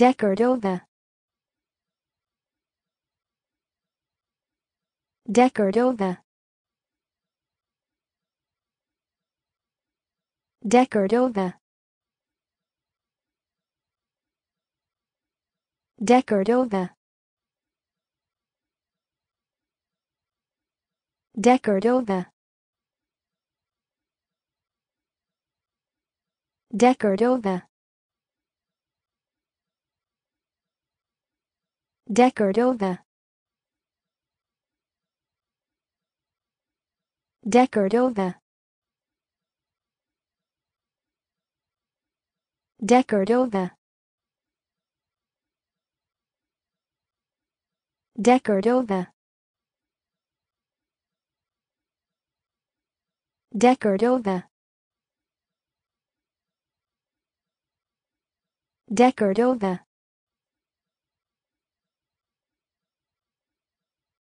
Decordova Decordova Decordova Decordova Decordova Decordova Decordova Decordova Decordova Decordova Decordova Decordova